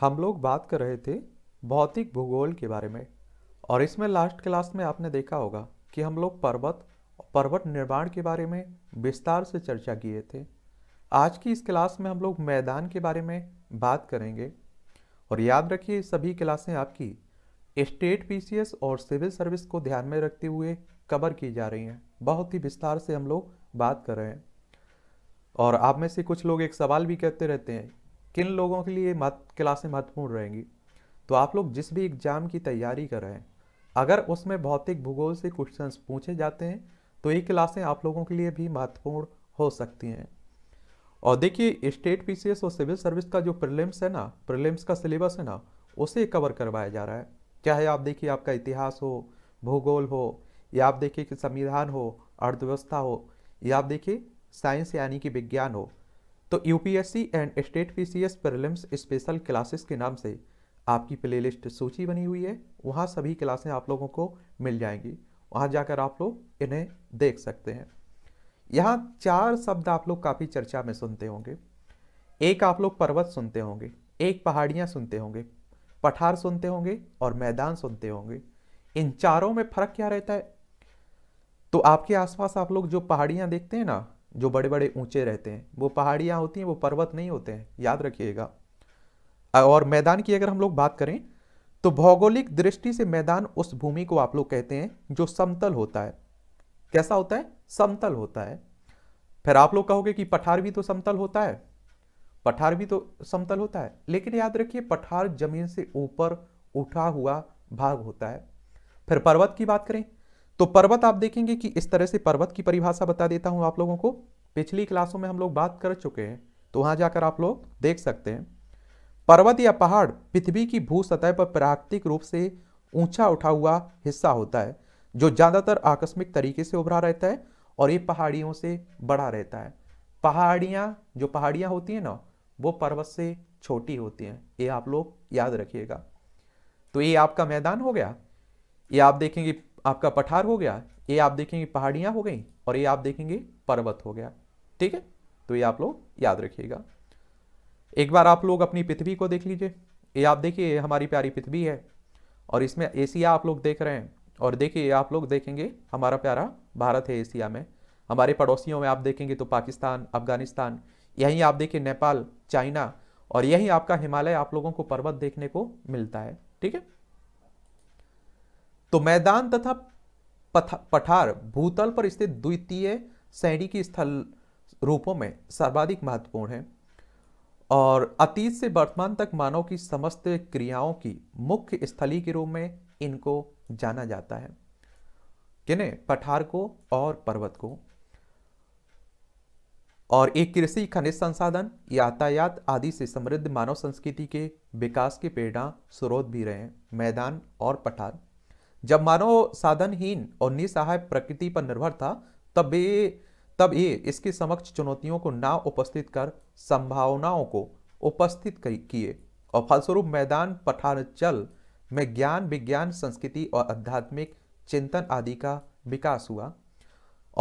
हम लोग बात कर रहे थे भौतिक भूगोल के बारे में और इसमें लास्ट क्लास में आपने देखा होगा कि हम लोग पर्वत पर्वत निर्माण के बारे में विस्तार से चर्चा किए थे आज की इस क्लास में हम लोग मैदान के बारे में बात करेंगे और याद रखिए सभी क्लासें आपकी स्टेट पीसीएस और सिविल सर्विस को ध्यान में रखते हुए कवर की जा रही हैं बहुत ही विस्तार से हम लोग बात कर रहे हैं और आप में से कुछ लोग एक सवाल भी करते रहते हैं किन लोगों के लिए क्लासें महत्वपूर्ण रहेंगी तो आप लोग जिस भी एग्ज़ाम की तैयारी कर रहे हैं अगर उसमें भौतिक भूगोल से क्वेश्चंस पूछे जाते हैं तो ये क्लासें आप लोगों के लिए भी महत्वपूर्ण हो सकती हैं और देखिए स्टेट पीसीएस और सिविल सर्विस का जो प्रिलिम्स है ना प्रिलिम्स का सिलेबस है ना उसे कवर करवाया जा रहा है चाहे आप देखिए आपका इतिहास हो भूगोल हो या आप देखिए कि संविधान हो अर्थव्यवस्था हो या आप देखिए साइंस यानी कि विज्ञान हो तो UPSC and state PCS prelims special classes के नाम से आपकी प्लेलिस्ट सूची बनी हुई है वहाँ सभी क्लासें आप लोगों को मिल जाएंगी वहाँ जाकर आप लोग इन्हें देख सकते हैं यहाँ चार शब्द आप लोग काफ़ी चर्चा में सुनते होंगे एक आप लोग पर्वत सुनते होंगे एक पहाड़ियाँ सुनते होंगे पठार सुनते होंगे और मैदान सुनते होंगे इन चारों में फर्क क्या रहता है तो आपके आसपास आप लोग जो पहाड़ियाँ देखते हैं ना जो बड़े बड़े ऊंचे रहते हैं वो पहाड़ियाँ होती हैं वो पर्वत नहीं होते हैं याद रखिएगा और मैदान की अगर हम लोग बात करें तो भौगोलिक दृष्टि से मैदान उस भूमि को आप लोग कहते हैं जो समतल होता है कैसा होता है समतल होता है फिर आप लोग कहोगे कि पठार भी तो समतल होता है पठार भी तो समतल होता है लेकिन याद रखिए पठार जमीन से ऊपर उठा हुआ भाग होता है फिर पर्वत की बात करें तो पर्वत आप देखेंगे कि इस तरह से पर्वत की परिभाषा बता देता हूं आप लोगों को पिछली क्लासों में हम लोग बात कर चुके हैं तो वहां जाकर आप लोग देख सकते हैं पर्वत या पहाड़ पृथ्वी की भू सतह पर प्राकृतिक रूप से ऊंचा उठा हुआ हिस्सा होता है जो ज़्यादातर आकस्मिक तरीके से उभरा रहता है और ये पहाड़ियों से बड़ा रहता है पहाड़ियां जो पहाड़ियां होती हैं ना वो पर्वत से छोटी होती हैं ये आप लोग याद रखिएगा तो ये आपका मैदान हो गया ये आप देखेंगे आपका पठार हो गया ये आप देखेंगे पहाड़ियां हो गई और ये आप देखेंगे पर्वत हो गया ठीक है तो ये आप लोग याद रखिएगा एक बार आप लोग अपनी पृथ्वी को देख लीजिए ये आप देखिए हमारी प्यारी पृथ्वी है और इसमें एशिया आप लोग देख रहे हैं और देखिए आप लोग देखेंगे हमारा प्यारा भारत है एशिया में हमारे पड़ोसियों में आप देखेंगे तो पाकिस्तान अफगानिस्तान यहीं आप देखिए नेपाल चाइना और यहीं आपका हिमालय आप लोगों को पर्वत देखने को मिलता है ठीक है तो मैदान तथा पठार भूतल पर स्थित द्वितीय शैणी की स्थल रूपों में सर्वाधिक महत्वपूर्ण है और अतीत से वर्तमान तक मानव की समस्त क्रियाओं की मुख्य स्थली के रूप में इनको जाना जाता है किने पठार को और पर्वत को और एक कृषि खनिज संसाधन यातायात आदि से समृद्ध मानव संस्कृति के विकास के प्रेरणा स्रोत भी रहे मैदान और पठार जब मानव साधनहीन और निसहाय प्रकृति पर निर्भर था तब ये तब ये इसके समक्ष चुनौतियों को ना उपस्थित कर संभावनाओं को उपस्थित किए और फलस्वरूप मैदान पठारचल में ज्ञान विज्ञान संस्कृति और आध्यात्मिक चिंतन आदि का विकास हुआ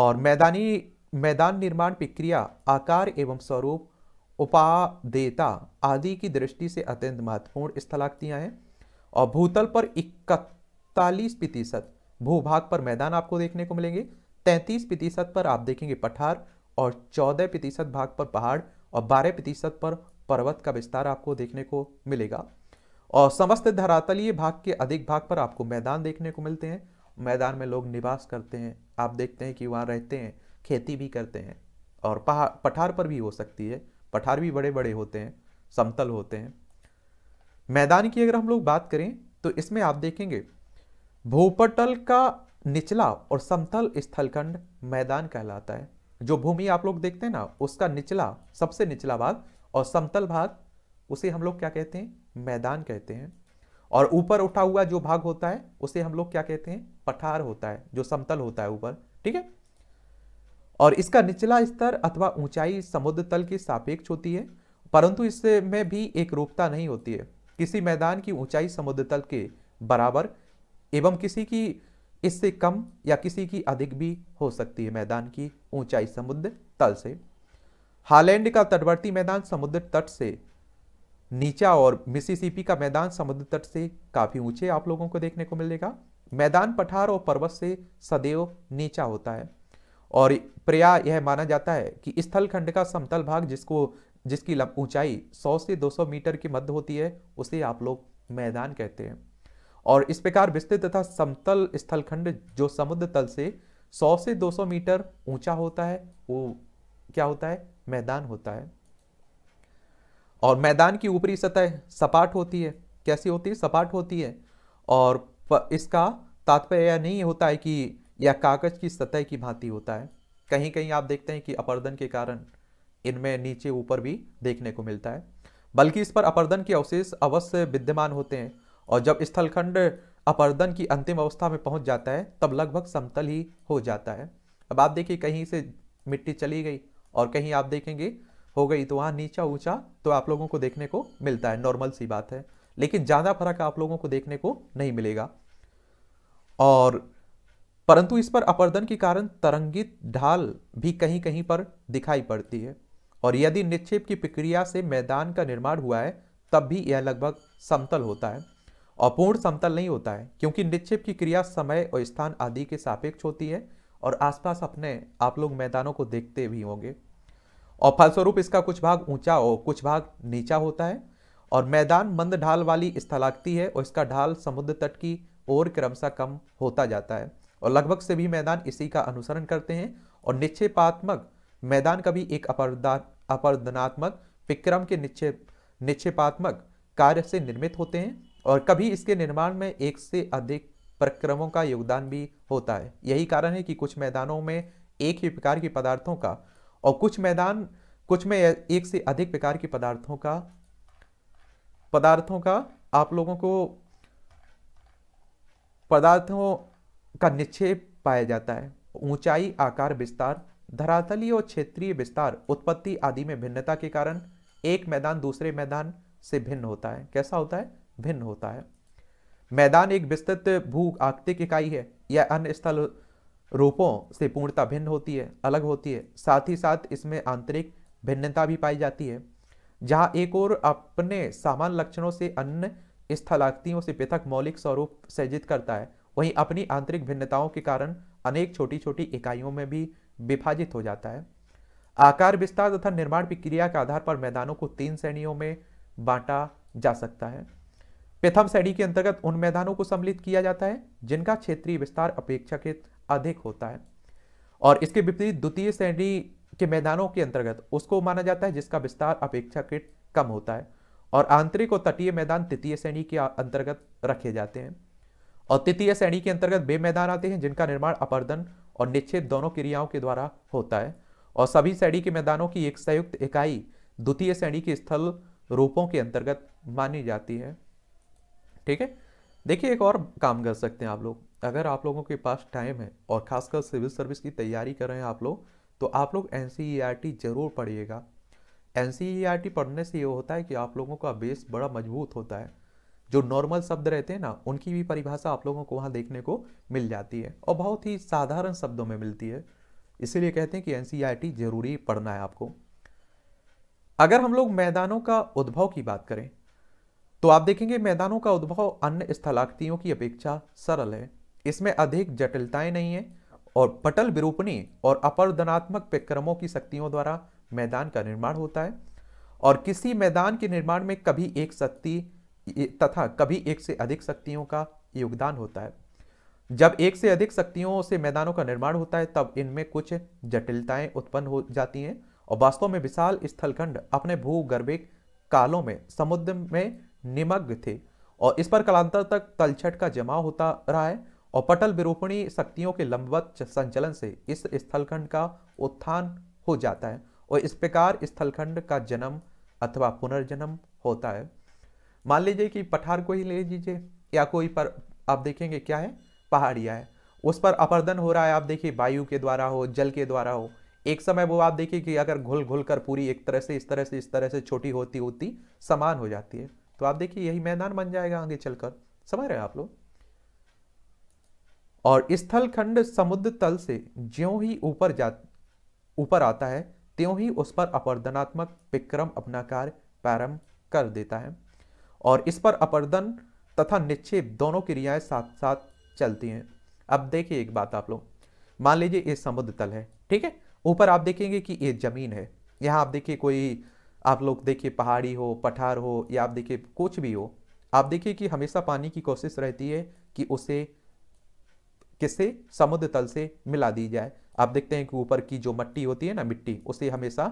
और मैदानी मैदान निर्माण प्रक्रिया आकार एवं स्वरूप उपादेता आदि की दृष्टि से अत्यंत महत्वपूर्ण स्थलाक्तियाँ हैं और भूतल पर चालीस प्रतिशत भूभाग पर मैदान आपको देखने को मिलेंगे तैंतीस प्रतिशत पर आप देखेंगे पठार और चौदह प्रतिशत भाग पर पहाड़ और बारह प्रतिशत पर पर्वत का विस्तार आपको देखने को मिलेगा और समस्त धरातलीय भाग के अधिक भाग पर आपको मैदान देखने को मिलते हैं मैदान में लोग निवास करते हैं आप देखते हैं कि वहाँ रहते हैं खेती भी करते हैं और पहाड़ पठार पर भी हो सकती है पठार भी बड़े बड़े होते हैं समतल होते हैं मैदान की अगर हम लोग बात करें तो इसमें आप देखेंगे भूपटल का निचला और समतल स्थलखंड मैदान कहलाता है जो भूमि आप लोग देखते हैं ना उसका निचला सबसे निचला भाग और समतल भाग उसे हम लोग क्या कहते हैं मैदान कहते हैं और ऊपर उठा हुआ जो भाग होता है उसे हम लोग क्या कहते हैं पठार होता है जो समतल होता है ऊपर ठीक है और इसका निचला स्तर अथवा ऊंचाई समुद्र तल की सापेक्ष होती है परंतु इसमें भी एक रूपता नहीं होती है किसी मैदान की ऊंचाई समुद्र तल के बराबर एवं किसी की इससे कम या किसी की अधिक भी हो सकती है मैदान की ऊंचाई समुद्र तल से हालैंड का तटवर्ती मैदान समुद्र तट से नीचा और मिसिसिपी का मैदान समुद्र तट से काफी ऊंचे आप लोगों को देखने को मिलेगा मैदान पठार और पर्वत से सदैव नीचा होता है और प्रया यह माना जाता है कि स्थलखंड का समतल भाग जिसको जिसकी ऊंचाई 100 से 200 मीटर के मध्य होती है उसे आप लोग मैदान कहते हैं और इस प्रकार विस्तृत तथा समतल स्थलखंड जो समुद्र तल से 100 से 200 मीटर ऊंचा होता है वो क्या होता है मैदान होता है और मैदान की ऊपरी सतह सपाट होती है कैसी होती है सपाट होती है और इसका तात्पर्य यह नहीं होता है कि यह कागज की सतह की भांति होता है कहीं कहीं आप देखते हैं कि अपर्दन के कारण इनमें नीचे ऊपर भी देखने को मिलता है बल्कि इस पर अपर्दन के अवशेष अवश्य विद्यमान होते हैं और जब स्थलखंड अपर्दन की अंतिम अवस्था में पहुंच जाता है तब लगभग समतल ही हो जाता है अब आप देखिए कहीं से मिट्टी चली गई और कहीं आप देखेंगे हो गई तो वहाँ नीचा ऊंचा तो आप लोगों को देखने को मिलता है नॉर्मल सी बात है लेकिन ज़्यादा फर्क आप लोगों को देखने को नहीं मिलेगा और परंतु इस पर अपर्दन के कारण तरंगित ढाल भी कहीं कहीं पर दिखाई पड़ती है और यदि निक्षेप की प्रक्रिया से मैदान का निर्माण हुआ है तब भी यह लगभग समतल होता है अपूर्ण समतल नहीं होता है क्योंकि निक्षेप की क्रिया समय और स्थान आदि के सापेक्ष होती है और आसपास अपने आप लोग मैदानों को देखते भी होंगे और फलस्वरूप इसका कुछ भाग ऊंचा और कुछ भाग नीचा होता है और मैदान मंद ढाल वाली स्थलाकती है और इसका ढाल समुद्र तट की ओर क्रमशः कम होता जाता है और लगभग सभी मैदान इसी का अनुसरण करते हैं और निक्षेपात्मक मैदान का भी एक अपरदा अपरदनात्मक विक्रम के निक्षेप निक्षेपात्मक कार्य से निर्मित होते हैं और कभी इसके निर्माण में एक से अधिक प्रक्रमों का योगदान भी होता है यही कारण है कि कुछ मैदानों में एक ही प्रकार के पदार्थों का और कुछ मैदान कुछ में एक से अधिक प्रकार के पदार्थों का पदार्थों का आप लोगों को पदार्थों का निक्षेप पाया जाता है ऊंचाई आकार विस्तार धरातलीय और क्षेत्रीय विस्तार उत्पत्ति आदि में भिन्नता के कारण एक मैदान दूसरे मैदान से भिन्न होता है कैसा होता है भिन्न होता है मैदान एक विस्तृत भू आर्थिक इकाई है यह अन्य स्थल रूपों से पूर्णता भिन्न होती है अलग होती है साथ ही साथ इसमें आंतरिक भिन्नता भी पाई जाती है जहाँ एक और अपने सामान्य लक्षणों से अन्य स्थलाक्तियों से पृथक मौलिक स्वरूप सर्जित करता है वहीं अपनी आंतरिक भिन्नताओं के कारण अनेक छोटी छोटी इकाइयों में भी विभाजित हो जाता है आकार विस्तार तथा निर्माण प्रक्रिया के आधार पर मैदानों को तीन श्रेणियों में बांटा जा सकता है प्रथम श्रेणी के अंतर्गत उन मैदानों को सम्मिलित किया जाता है जिनका क्षेत्रीय विस्तार अपेक्षाकृत अधिक होता है और इसके विपरीत द्वितीय श्रेणी के मैदानों के अंतर्गत उसको माना जाता है जिसका विस्तार अपेक्षाकृत कम होता है और आंतरिक और तटीय मैदान तृतीय श्रेणी के अंतर्गत रखे जाते हैं और तृतीय श्रेणी के अंतर्गत वे मैदान आते हैं जिनका निर्माण अपर्दन और निश्चित दोनों क्रियाओं के द्वारा होता है और सभी श्रेणी के मैदानों की एक संयुक्त इकाई द्वितीय श्रेणी के स्थल रूपों के अंतर्गत मानी जाती है ठीक है देखिए एक और काम कर सकते हैं आप लोग अगर आप लोगों के पास टाइम है और खासकर सिविल सर्विस की तैयारी कर रहे हैं आप लोग तो आप लोग एन e ज़रूर पढ़िएगा एन e पढ़ने से ये होता है कि आप लोगों का बेस बड़ा मजबूत होता है जो नॉर्मल शब्द रहते हैं ना उनकी भी परिभाषा आप लोगों को वहाँ देखने को मिल जाती है और बहुत ही साधारण शब्दों में मिलती है इसीलिए कहते हैं कि एन e ज़रूरी पढ़ना है आपको अगर हम लोग मैदानों का उद्भव की बात करें तो आप देखेंगे मैदानों का उद्भव अन्य स्थलाकृतियों की अपेक्षा सरल है इसमें अधिक जटिलताएं नहीं है और पटल विरूपणी और अपरदनात्मक परिक्रमों की शक्तियों द्वारा मैदान का निर्माण होता है और किसी मैदान के निर्माण में कभी एक शक्ति तथा कभी एक से अधिक शक्तियों का योगदान होता है जब एक से अधिक शक्तियों से मैदानों का निर्माण होता है तब इनमें कुछ जटिलताएं उत्पन्न हो जाती हैं और वास्तव में विशाल स्थलखंड अपने भूगर्भिक कालों में समुद्र में निमग्न थे और इस पर कलांतर तक तलछट का जमा होता रहा है और पटल विरूपणी शक्तियों के लंबवत संचलन से इस स्थलखंड का उत्थान हो जाता है और इस प्रकार स्थलखंड का जन्म अथवा पुनर्जन्म होता है मान लीजिए कि पठार को ही ले लीजिए या कोई पर आप देखेंगे क्या है पहाड़िया है उस पर अपर्दन हो रहा है आप देखिए वायु के द्वारा हो जल के द्वारा हो एक समय वो आप देखिए कि अगर घुल घुल कर पूरी एक तरह से इस तरह से इस तरह से छोटी होती होती समान हो जाती है तो आप देखिए यही मैदान बन जाएगा आगे चलकर समझ रहे हैं आप लोग और स्थल खंड समुद्र तल से ज्यो ही ऊपर जा ऊपर आता है त्यों ही उस पर अपर्दनात्मक विक्रम अपना कार्य प्रारंभ कर देता है और इस पर अपर्दन तथा निक्षेप दोनों क्रियाएं साथ साथ चलती हैं अब देखिए एक बात आप लोग मान लीजिए ये समुद्र तल है ठीक है ऊपर आप देखेंगे कि ये जमीन है यहाँ आप देखिए कोई आप लोग देखिए पहाड़ी हो पठार हो या आप देखिए कुछ भी हो आप देखिए कि हमेशा पानी की कोशिश रहती है कि उसे किससे समुद्र तल से मिला दी जाए आप देखते हैं कि ऊपर की जो मट्टी होती है ना मिट्टी उसे हमेशा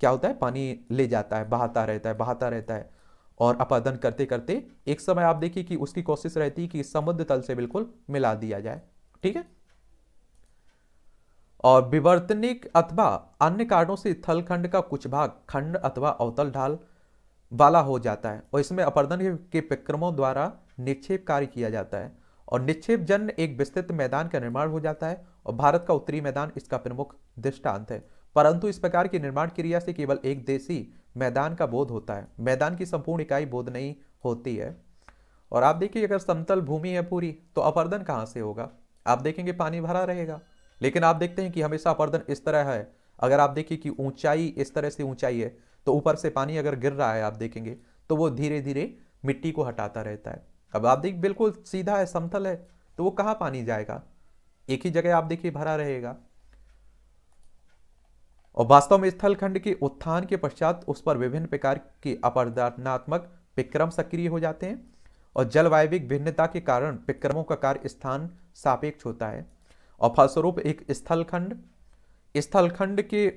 क्या होता है पानी ले जाता है बहाता रहता है बहाता रहता है और अपादन करते करते एक समय आप देखिए कि उसकी कोशिश रहती है कि समुद्र तल से बिल्कुल मिला दिया जाए ठीक है और विवर्तनिक अथवा अन्य कारणों से थलखंड का कुछ भाग खंड अथवा अवतल ढाल वाला हो जाता है और इसमें अपर्दन के विक्रमों द्वारा निक्षेप कार्य किया जाता है और निक्षेप जन्य एक विस्तृत मैदान का निर्माण हो जाता है और भारत का उत्तरी मैदान इसका प्रमुख दृष्टांत है परंतु इस प्रकार की निर्माण क्रिया से केवल एक देशी मैदान का बोध होता है मैदान की संपूर्ण इकाई बोध नहीं होती है और आप देखिए अगर समतल भूमि है पूरी तो अपर्दन कहाँ से होगा आप देखेंगे पानी भरा रहेगा लेकिन आप देखते हैं कि हमेशा अपर्दन इस तरह है अगर आप देखिए कि ऊंचाई इस तरह से ऊंचाई है तो ऊपर से पानी अगर गिर रहा है आप देखेंगे तो वो धीरे धीरे मिट्टी को हटाता रहता है अब आप देख बिल्कुल सीधा है समथल है तो वो कहाँ पानी जाएगा एक ही जगह आप देखिए भरा रहेगा और वास्तव में स्थलखंड के उत्थान के पश्चात उस पर विभिन्न प्रकार के अपरदानात्मक विक्रम सक्रिय हो जाते हैं और जलवायविक भिन्नता के कारण विक्रमों का कार्य स्थान सापेक्ष होता है और फलस्वरूप एक स्थलखंड स्थलखंड के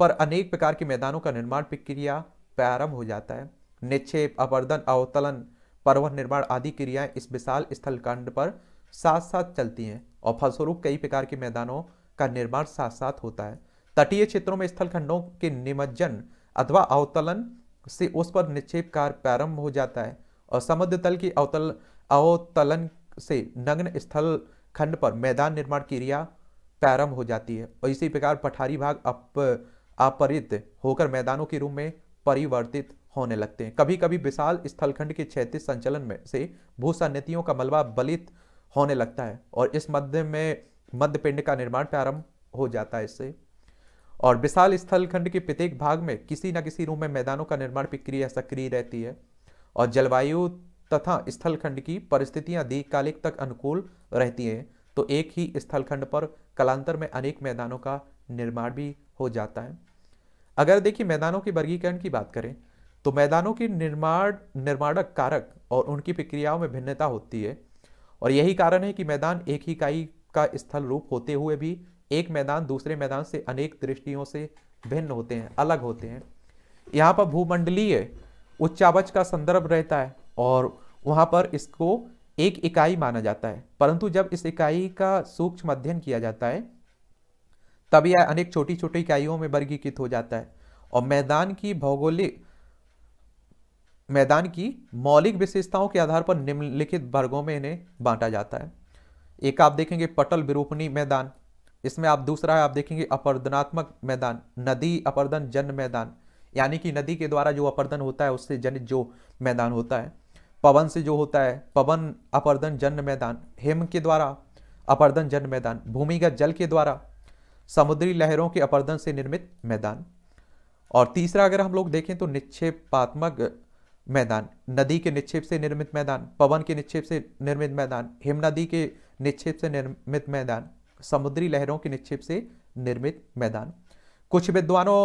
पर अनेक प्रकार के मैदानों का निर्माण प्रक्रिया प्रारंभ हो जाता है निक्षेप अपर्दन अवतलन पर्वत निर्माण आदि क्रियाएं इस विशाल स्थलखंड पर साथ साथ चलती हैं और फलस्वरूप कई प्रकार के मैदानों का निर्माण साथ साथ होता है तटीय क्षेत्रों में स्थलखंडों के निमज्जन अथवा अवतलन से उस पर निक्षेप कार्य प्रारंभ हो जाता है और समुद्र तल की अवतल अवतलन से नग्न स्थल खंड पर मैदान निर्माण क्रिया प्रारंभ हो जाती है और इसी प्रकार पठारी भाग अप अपरित होकर मैदानों के रूप में परिवर्तित होने लगते हैं कभी कभी विशाल स्थलखंड के क्षेत्र संचलन में से भूसन्नतियों का मलबा बलित होने लगता है और इस मध्य में मध्य पिंड का निर्माण प्रारंभ हो जाता है इससे और विशाल स्थलखंड के प्रत्येक भाग में किसी न किसी रूप में मैदानों का निर्माण प्रक्रिया सक्रिय रहती है और जलवायु तथा स्थलखंड की परिस्थितियां दीर्घकालिक तक अनुकूल रहती हैं तो एक ही स्थलखंड पर कलांतर में अनेक मैदानों का निर्माण भी हो जाता है अगर देखिए मैदानों के वर्गीकरण की बात करें तो मैदानों के निर्माण निर्माणक कारक और उनकी प्रक्रियाओं में भिन्नता होती है और यही कारण है कि मैदान एक ही इकाई का स्थल रूप होते हुए भी एक मैदान दूसरे मैदान से अनेक दृष्टियों से भिन्न होते हैं अलग होते हैं यहाँ पर भूमंडलीय उच्चावच का संदर्भ रहता है और वहाँ पर इसको एक इकाई माना जाता है परंतु जब इस इकाई का सूक्ष्म अध्ययन किया जाता है तब यह अनेक छोटी छोटी इकाइयों में वर्गीकृत हो जाता है और मैदान की भौगोलिक मैदान की मौलिक विशेषताओं के आधार पर निम्नलिखित वर्गों में इन्हें बांटा जाता है एक आप देखेंगे पटल विरूपणी मैदान इसमें आप दूसरा है आप देखेंगे अपर्दनात्मक मैदान नदी अपर्दन जन मैदान यानी कि नदी के द्वारा जो अपर्दन होता है उससे जनित जो मैदान होता है पवन से जो होता है पवन अपर्दन जन्म मैदान हिम के द्वारा अपर्दन जन्म मैदान भूमिगत जल के द्वारा समुद्री लहरों के अपर्दन से निर्मित मैदान और तीसरा अगर हम लोग देखें तो निक्षेपात्मक मैदान नदी के निक्षेप से निर्मित मैदान पवन के निक्षेप से निर्मित मैदान हिम नदी के निक्षेप से निर्मित मैदान समुद्री लहरों के निक्षेप से निर्मित मैदान कुछ विद्वानों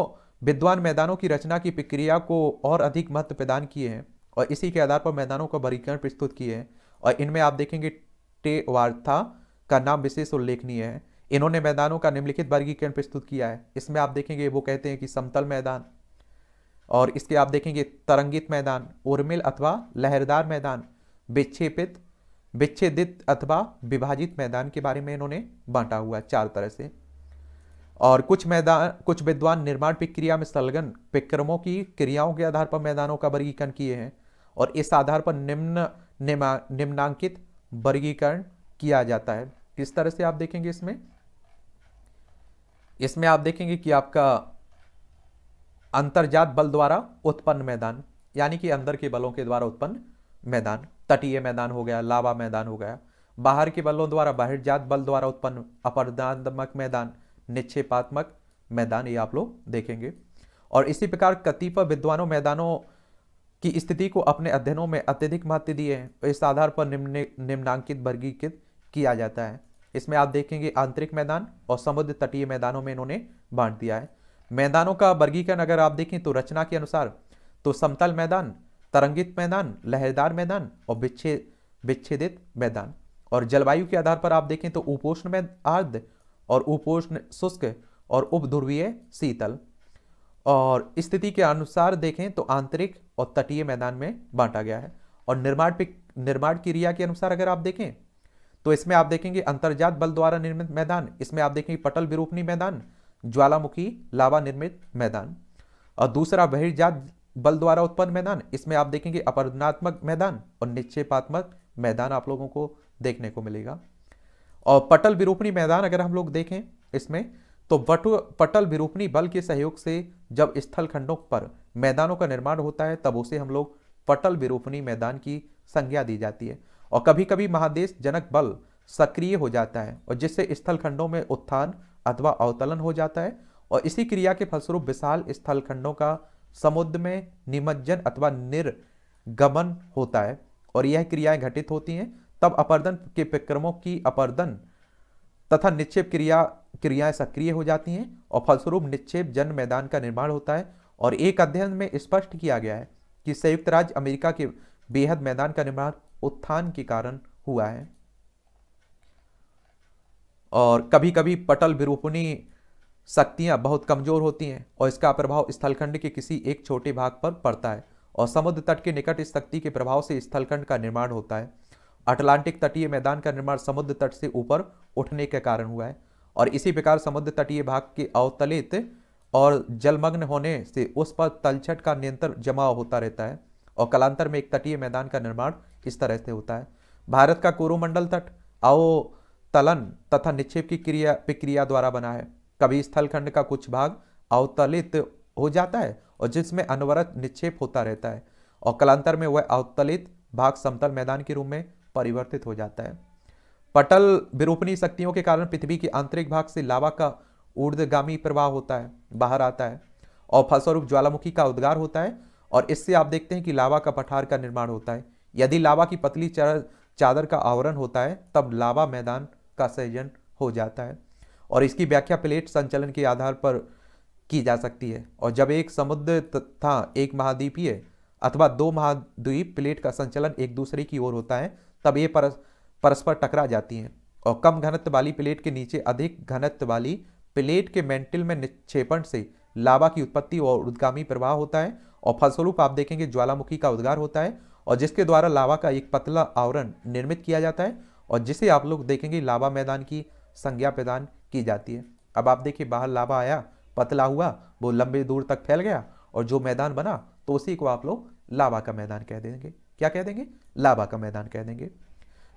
विद्वान मैदानों की रचना की प्रक्रिया को और अधिक महत्व प्रदान किए हैं और इसी के आधार पर मैदानों का वर्गीकरण प्रस्तुत किए हैं और इनमें आप देखेंगे टे वार्था का नाम विशेष उल्लेखनीय है इन्होंने मैदानों का निम्नलिखित वर्गीकरण प्रस्तुत किया है इसमें आप देखेंगे वो कहते हैं कि समतल मैदान और इसके आप देखेंगे तरंगित मैदान उर्मिल अथवा लहरदार मैदान विच्छेपित विच्छेदित अथवा विभाजित मैदान के बारे में इन्होंने बांटा हुआ है चार तरह से और कुछ मैदान कुछ विद्वान निर्माण प्रक्रिया में संलग्न विक्रमों की क्रियाओं के आधार पर मैदानों का वर्गीकरण किए हैं और इस आधार पर निम्न निम्नांकित वर्गीकरण किया जाता है किस तरह से आप देखेंगे इसमें इसमें आप देखेंगे कि आपका अंतर्जात बल द्वारा उत्पन्न मैदान यानी कि अंदर के बलों के द्वारा उत्पन्न मैदान तटीय मैदान हो गया लावा मैदान हो गया बाहर के बलों द्वारा बाहर जात बल द्वारा उत्पन्न अपरदात्मक मैदान निक्षेपात्मक मैदान ये आप लोग देखेंगे और इसी प्रकार कतिपय विद्वानों मैदानों की स्थिति को अपने अध्ययनों में अत्यधिक महत्व दिए हैं तो इस आधार पर निम्न निम्नांकित वर्गीकृत किया जाता है इसमें आप देखेंगे आंतरिक मैदान और समुद्र तटीय मैदानों में इन्होंने बांट दिया है मैदानों का वर्गीकरण अगर आप देखें तो रचना के अनुसार तो समतल मैदान तरंगित मैदान लहरदार मैदान और बिच्छे विच्छेदित मैदान और जलवायु के आधार पर आप देखें तो उपोष्ण में आर्द्र और उपोष्ण शुष्क और उपध्रुवीय शीतल और स्थिति के अनुसार देखें तो आंतरिक और तटीय मैदान में बांटा गया है और निर्माण निर्माण क्रिया के अनुसार अगर आप देखें तो इसमें आप देखेंगे अंतर्जात बल द्वारा निर्मित मैदान इसमें आप देखेंगे पटल विरूपणी मैदान ज्वालामुखी लावा निर्मित मैदान और दूसरा बहिर्जात बल द्वारा उत्पन्न मैदान इसमें आप देखेंगे अपर्दनात्मक मैदान और निक्षेपात्मक मैदान आप लोगों को देखने को मिलेगा और पटल विरूपणी मैदान अगर हम लोग देखें इसमें तो वटु पटल विरूपणी बल के सहयोग से जब स्थल खंडों पर मैदानों का निर्माण होता है तब उसे हम लोग पटल विरूपणी मैदान की संज्ञा दी जाती है और कभी कभी महादेश जनक बल सक्रिय हो जाता है और जिससे स्थल खंडों में उत्थान अथवा अवतलन हो जाता है और इसी क्रिया के फलस्वरूप विशाल स्थल खंडों का समुद्र में निमज्जन अथवा निर्गमन होता है और यह क्रियाएं घटित होती हैं तब अपर्दन के विक्रमों की अपर्दन तथा निक्षेप क्रिया क्रियाएं सक्रिय हो जाती हैं और फलस्वरूप निक्षेप जन मैदान का निर्माण होता है और एक अध्ययन में स्पष्ट किया गया है कि संयुक्त राज्य अमेरिका के बेहद मैदान का निर्माण उत्थान के कारण हुआ है और कभी कभी पटल विरूपणी शक्तियां बहुत कमजोर होती हैं और इसका प्रभाव स्थलखंड के किसी एक छोटे भाग पर पड़ता है और समुद्र तट के निकट इस शक्ति के प्रभाव से स्थलखंड का निर्माण होता है अटलांटिक तटीय मैदान का निर्माण समुद्र तट से ऊपर उठने के कारण हुआ है और इसी प्रकार समुद्र तटीय भाग के अवतलित और जलमग्न होने से उस पर तलछट का नियंत्रण जमाव होता रहता है और कलांतर में एक तटीय मैदान का निर्माण इस तरह से होता है भारत का कोरोमंडल तट आओ तलन तथा निक्षेप की क्रिया प्रक्रिया द्वारा बना है कभी स्थलखंड का कुछ भाग अवतलित हो जाता है और जिसमें अनवरत निक्षेप होता रहता है और कलांतर में वह अवतलित भाग समतल मैदान के रूप में परिवर्तित हो जाता है पटल विरूपणी शक्तियों के कारण पृथ्वी के आंतरिक भाग से लावा का ऊर्धगामी प्रवाह होता है बाहर आता है और फलस्वरूप ज्वालामुखी का उद्गार होता है और इससे आप देखते हैं कि लावा का पठार का निर्माण होता है यदि लावा की पतली चादर का आवरण होता है तब लावा मैदान का सृजन हो जाता है और इसकी व्याख्या प्लेट संचलन के आधार पर की जा सकती है और जब एक समुद्र तथा एक महाद्वीपीय अथवा दो महाद्वीप प्लेट का संचलन एक दूसरे की ओर होता है तब ये परस परस्पर टकरा जाती हैं और कम घनत्व वाली प्लेट के नीचे अधिक घनत्व वाली प्लेट के मेंटल में निक्षेपण से लावा की उत्पत्ति और उद्गामी प्रवाह होता है और फलस्वरूप आप देखेंगे ज्वालामुखी का उद्गार होता है और जिसके द्वारा लावा का एक पतला आवरण निर्मित किया जाता है और जिसे आप लोग देखेंगे लावा मैदान की संज्ञा प्रदान की जाती है अब आप देखिए बाहर लावा आया पतला हुआ वो लंबे दूर तक फैल गया और जो मैदान बना तो उसी को आप लोग लावा का मैदान कह देंगे क्या कह देंगे लाभा का मैदान कह देंगे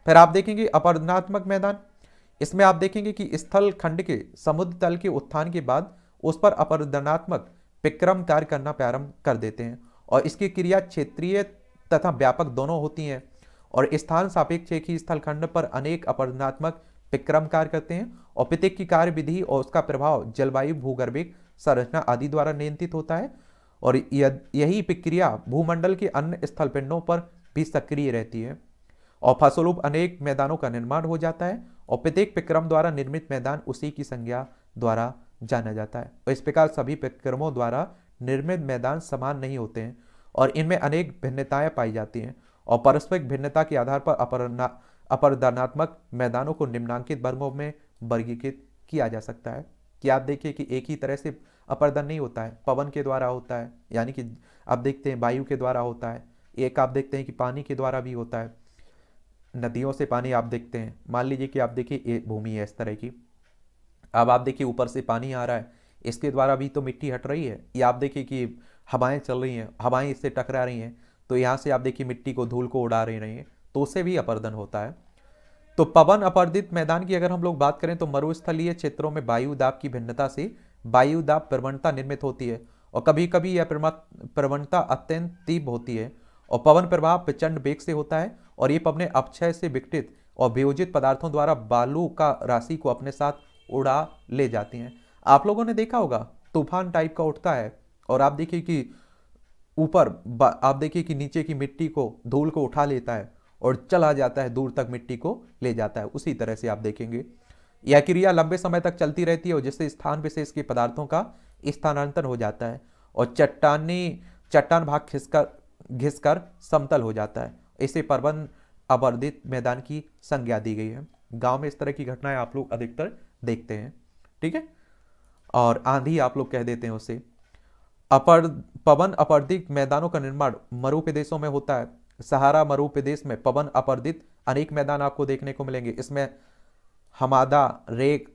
फिर आप देखेंगे अपर्धनात्मक मैदान इसमें आप देखेंगे कि स्थल खंड के समुद्र तल के उत्थान के बाद उस पर अपर्धनात्मक विक्रम कार्य करना प्रारंभ कर देते हैं और इसकी क्रिया क्षेत्रीय तथा व्यापक दोनों होती हैं और स्थान सापेक्ष एक ही स्थलखंड पर अनेक अपर्धनात्मक विक्रम कार्य करते हैं और पितिक की कार्य विधि और उसका प्रभाव जलवायु भूगर्भिक संरचना आदि द्वारा नियंत्रित होता है और यही प्रक्रिया भूमंडल के अन्य स्थल पिंडों पर भी सक्रिय रहती है और फसलूप अनेक मैदानों का निर्माण हो जाता है और प्रत्येक विक्रम द्वारा निर्मित मैदान उसी की संज्ञा द्वारा जाना जाता है इस प्रकार सभी विक्रमों द्वारा निर्मित मैदान समान नहीं होते हैं और इनमें अनेक भिन्नताएं पाई जाती हैं और पारस्परिक भिन्नता के आधार पर अपरना अपरदानात्मक मैदानों को निम्नांकित वर्गों में वर्गीकृत किया जा सकता है कि आप देखिए कि एक ही तरह से अपरदन नहीं होता है पवन के द्वारा होता है यानी कि आप देखते हैं वायु के द्वारा होता है एक आप देखते हैं कि पानी के द्वारा भी होता है नदियों से पानी आप देखते हैं मान लीजिए कि आप देखिए एक भूमि है इस तरह की अब आप देखिए ऊपर से पानी आ रहा है इसके द्वारा भी तो मिट्टी हट रही है या आप देखिए कि हवाएं चल रही हैं हवाएं इससे टकरा रही हैं तो यहाँ से आप देखिए मिट्टी को धूल को उड़ा रही हैं तो उसे भी अपर्दन होता है तो पवन अपर्दित मैदान की अगर हम लोग बात करें तो मरुस्थलीय क्षेत्रों में वायु दाब की भिन्नता से वायुदाब प्रवणता निर्मित होती है और कभी कभी यह प्रवणता अत्यंत तीव्र होती है और पवन प्रभाव प्रचंड वेग से होता है और ये अपने अपक्षय से विकटित और वियोजित पदार्थों द्वारा बालू का राशि को अपने साथ उड़ा ले जाती हैं आप लोगों ने देखा होगा तूफान टाइप का उठता है और आप देखिए कि ऊपर आप देखिए कि नीचे की मिट्टी को धूल को उठा लेता है और चला जाता है दूर तक मिट्टी को ले जाता है उसी तरह से आप देखेंगे यह क्रिया लंबे समय तक चलती रहती है और जिससे स्थान विशेष के पदार्थों का स्थानांतरण हो जाता है और चट्टानी चट्टान भाग खिसकर घिसकर समतल हो जाता है इसे परबन अवर्धित मैदान की संज्ञा दी गई है गांव में इस तरह की घटनाएं आप लोग अधिकतर देखते हैं ठीक है और आंधी आप लोग कह देते हैं उसे अपर पवन अपर्दित मैदानों का निर्माण मरु प्रदेशों में होता है सहारा मरु प्रदेश में पवन अपर्दित अनेक मैदान आपको देखने को मिलेंगे इसमें हमादा रेग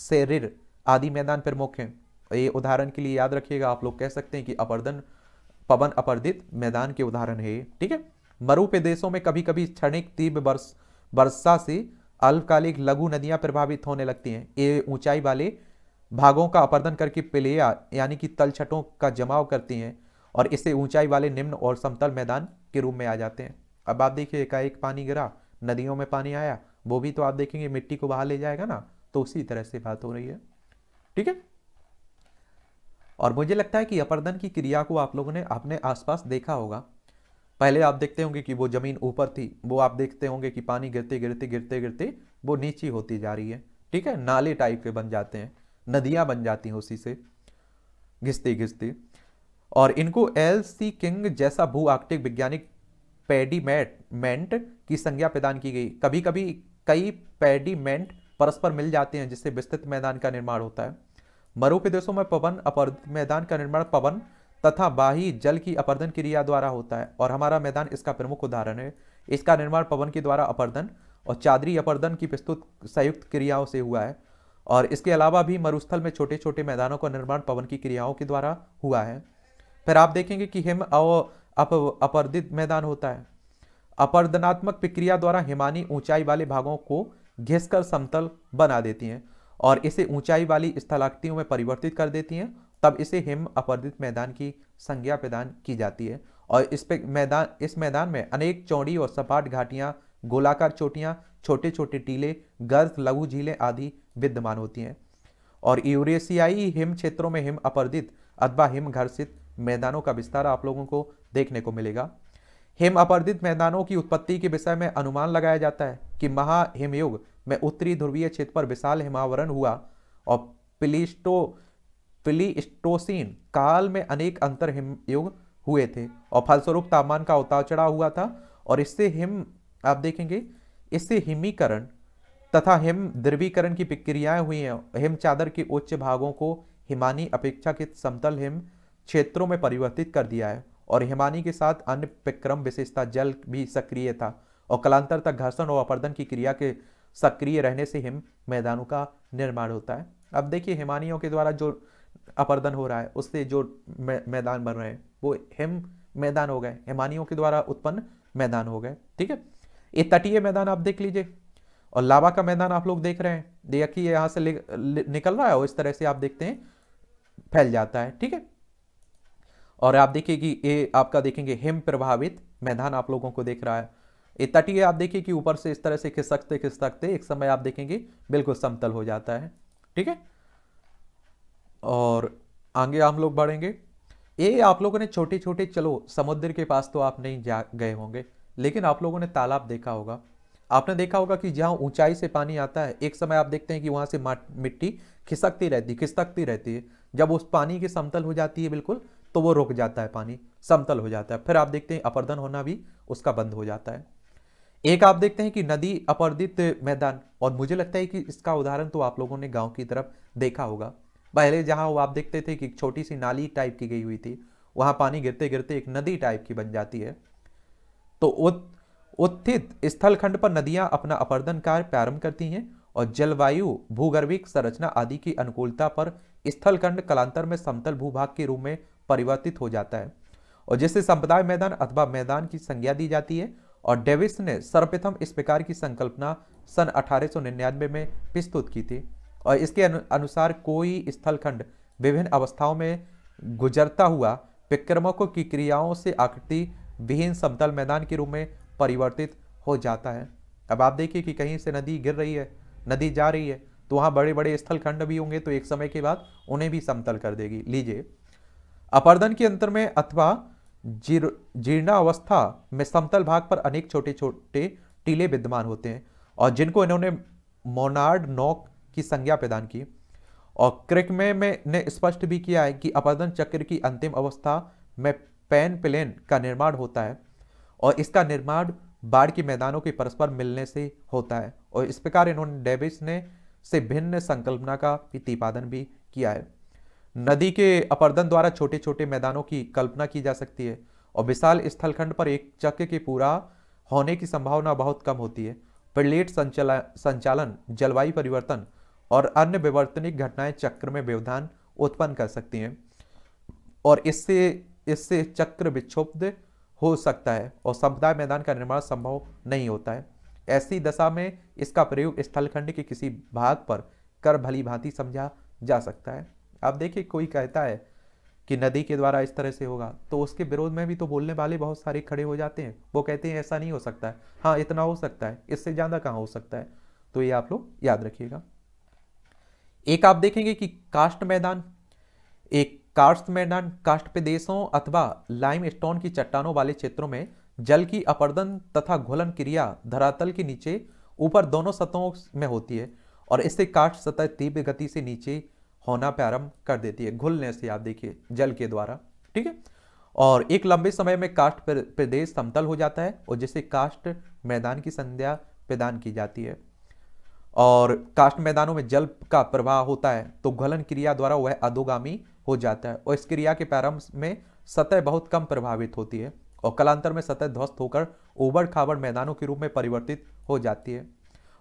सेरिर आदि मैदान पर मुख्य हैं ये उदाहरण के लिए याद रखिएगा आप लोग कह सकते हैं कि अपर्दन पवन अपर्दित मैदान के उदाहरण है ठीक है मरु प्रदेशों में कभी कभी क्षणिक तीव्र वर्ष वर्षा से अल्पकालिक लघु नदियां प्रभावित होने लगती हैं ये ऊंचाई वाले भागों का अपर्दन करके पिले यानी कि तलछटों का जमाव करती हैं और इसे ऊंचाई वाले निम्न और समतल मैदान के रूप में आ जाते हैं अब आप देखिए एकाएक पानी गिरा नदियों में पानी आया वो भी तो आप देखेंगे मिट्टी को बाहर ले जाएगा ना तो उसी तरह से बात हो रही है ठीक है और मुझे लगता है कि अपरदन की क्रिया को आप लोगों ने अपने आसपास देखा होगा पहले आप देखते होंगे कि वो ज़मीन ऊपर थी वो आप देखते होंगे कि पानी गिरते गिरते गिरते गिरते वो नीची होती जा रही है ठीक है नाले टाइप के बन जाते हैं नदियां बन जाती हैं उसी से घिसती घिसती और इनको एल सी किंग जैसा भू आर्टिक वैज्ञानिक पेडीमेट मेंट की संज्ञा प्रदान की गई कभी कभी कई पेडिमेंट परस्पर मिल जाते हैं जिससे विस्तृत मैदान का निर्माण होता है मरू प्रदेशों में पवन अपर्दित मैदान का निर्माण पवन तथा बाही जल की अपर्दन क्रिया द्वारा होता है और हमारा मैदान इसका प्रमुख उदाहरण है इसका निर्माण पवन के द्वारा अपर्दन और चादरी अपर्दन की विस्तृत संयुक्त क्रियाओं से हुआ है और इसके अलावा भी मरुस्थल में छोटे छोटे मैदानों का निर्माण पवन की क्रियाओं के द्वारा हुआ है फिर आप देखेंगे कि हिम अव अप अपर्दित मैदान होता है अपर्दनात्मक प्रक्रिया द्वारा हिमानी ऊंचाई वाले भागों को घिसकर समतल बना देती हैं और इसे ऊंचाई वाली स्थलाकृतियों में परिवर्तित कर देती हैं तब इसे हिम अपर्दित मैदान की संज्ञा प्रदान की जाती है और इस पे मैदान इस मैदान में अनेक चौड़ी और सपाट घाटियाँ गोलाकार चोटियाँ छोटे छोटे टीले गर्द लघु झीलें आदि विद्यमान होती हैं और यूरेशियाई हिम क्षेत्रों में हिम अपर्दित अथवा हिम घर्षित मैदानों का विस्तार आप लोगों को देखने को मिलेगा हिम अपर्दित मैदानों की उत्पत्ति के विषय में अनुमान लगाया जाता है कि महा हिमयुग में उत्तरी ध्रुवीय क्षेत्र पर विशाल हिमावरण हुआ और पिलिस्टो पिलिस्टोसिन काल में अनेक अंतर हिमयुग हुए थे और फलस्वरूप तापमान का उतार चढ़ाव हुआ था और इससे हिम आप देखेंगे इससे हिमीकरण तथा हिम ध्रुवीकरण की प्रक्रियाएं हुई हैं हिम चादर के उच्च भागों को हिमानी अपेक्षाकृत समतल हिम क्षेत्रों में परिवर्तित कर दिया है और हिमानी के साथ अन्य विक्रम विशेषता जल भी सक्रिय था और कलांतर तक घर्षण और अपर्दन की क्रिया के सक्रिय रहने से हिम मैदानों का निर्माण होता है अब देखिए हिमानियों के द्वारा जो अपर्दन हो रहा है उससे जो मैदान बन रहे हैं वो हिम मैदान हो गए हिमानियों के द्वारा उत्पन्न मैदान हो गए ठीक है ये तटीय मैदान आप देख लीजिए और लावा का मैदान आप लोग देख रहे हैं देखिए यहाँ से निकल रहा है और इस तरह से आप देखते हैं फैल जाता है ठीक है और आप देखिए कि ये आपका देखेंगे हिम प्रभावित मैदान आप लोगों को देख रहा है ये तटीय आप देखिए कि ऊपर से इस तरह से खिसकते खिसकते एक समय आप देखेंगे बिल्कुल समतल हो जाता है ठीक है और आगे हम लोग बढ़ेंगे ये आप लोगों ने छोटे छोटे चलो समुद्र के पास तो आप नहीं जा गए होंगे लेकिन आप लोगों ने तालाब देखा होगा आपने देखा होगा कि जहाँ ऊंचाई से पानी आता है एक समय आप देखते हैं कि वहाँ से मिट्टी खिसकती रहती खिसकती रहती है जब उस पानी की समतल हो जाती है बिल्कुल तो वो रुक जाता है पानी समतल हो जाता है फिर आप देखते हैं अपर्दन होना भी उसका बंद हो जाता है एक आप देखते हैं कि नदी अपर्दित मैदान और मुझे लगता है कि इसका उदाहरण तो आप लोगों ने गांव की तरफ देखा होगा पहले जहां वो आप देखते थे कि छोटी सी नाली टाइप की गई हुई थी वहां पानी गिरते गिरते एक नदी टाइप की बन जाती है तो उत्थित स्थलखंड पर नदियां अपना अपर्दन कार्य प्रारंभ करती हैं और जलवायु भूगर्भिक संरचना आदि की अनुकूलता पर स्थलखंड कलांतर में समतल भूभाग के रूप में परिवर्तित हो जाता है और जिससे संप्रदाय मैदान अथवा मैदान की संज्ञा दी जाती है और डेविस ने सर्वप्रथम इस प्रकार की संकल्पना सन अठारह में प्रस्तुत की थी और इसके अनुसार कोई स्थलखंड विभिन्न अवस्थाओं में गुजरता हुआ विक्रमकों की क्रियाओं से आकृति विहीन समतल मैदान के रूप में परिवर्तित हो जाता है अब आप देखिए कि कहीं से नदी गिर रही है नदी जा रही है तो वहाँ बड़े बड़े स्थलखंड भी होंगे तो एक समय के बाद उन्हें भी समतल कर देगी लीजिए अपर्दन के अंतर में अथवा जीर, जीर्णावस्था में समतल भाग पर अनेक छोटे छोटे टीले विद्यमान होते हैं और जिनको इन्होंने मोनार्ड नोक की संज्ञा प्रदान की और क्रिकमे में, में ने स्पष्ट भी किया है कि अपर्दन चक्र की अंतिम अवस्था में पैन प्लेन का निर्माण होता है और इसका निर्माण बाढ़ के मैदानों के परस्पर मिलने से होता है और इस प्रकार इन्होंने डेविस ने से भिन्न संकल्पना का प्रतिपादन भी किया है नदी के अपर्दन द्वारा छोटे छोटे मैदानों की कल्पना की जा सकती है और विशाल स्थलखंड पर एक चक्र के पूरा होने की संभावना बहुत कम होती है प्लेट संचला संचालन जलवायु परिवर्तन और अन्य विवर्तनिक घटनाएं चक्र में व्यवधान उत्पन्न कर सकती हैं और इससे इससे चक्र विक्षुब्ध हो सकता है और समुदाय मैदान का निर्माण संभव नहीं होता है ऐसी दशा में इसका प्रयोग स्थलखंड के किसी भाग पर कर भली भांति समझा जा सकता है आप देखिए कोई कहता है कि नदी के द्वारा इस तरह से होगा तो उसके विरोध में भी तो बोलने वाले बहुत सारे खड़े हो जाते हैं वो कहते हैं ऐसा नहीं हो सकता है हाँ इतना हो सकता है इससे ज़्यादा कहाँ हो सकता है तो ये आप लोग याद रखिएगा एक आप देखेंगे कि कास्ट मैदान एक कास्ट मैदान कास्ट प्रदेशों अथवा लाइम स्टोन की चट्टानों वाले क्षेत्रों में जल की अपर्दन तथा घुलन क्रिया धरातल के नीचे ऊपर दोनों सतहों में होती है और इससे कास्ट सतह तीव्र गति से नीचे होना प्रारंभ कर देती है घुलने से आप देखिए जल के द्वारा ठीक है और एक लंबे समय में काष्ट प्रदेश समतल हो जाता है और जिसे काष्ट मैदान की संध्या प्रदान की जाती है और काष्ट मैदानों में जल का प्रवाह होता है तो घलन क्रिया द्वारा वह अधोगामी हो जाता है और इस क्रिया के प्रारंभ में सतह बहुत कम प्रभावित होती है और कलांतर में सतह ध्वस्त होकर उबड़ खाबड़ मैदानों के रूप में परिवर्तित हो जाती है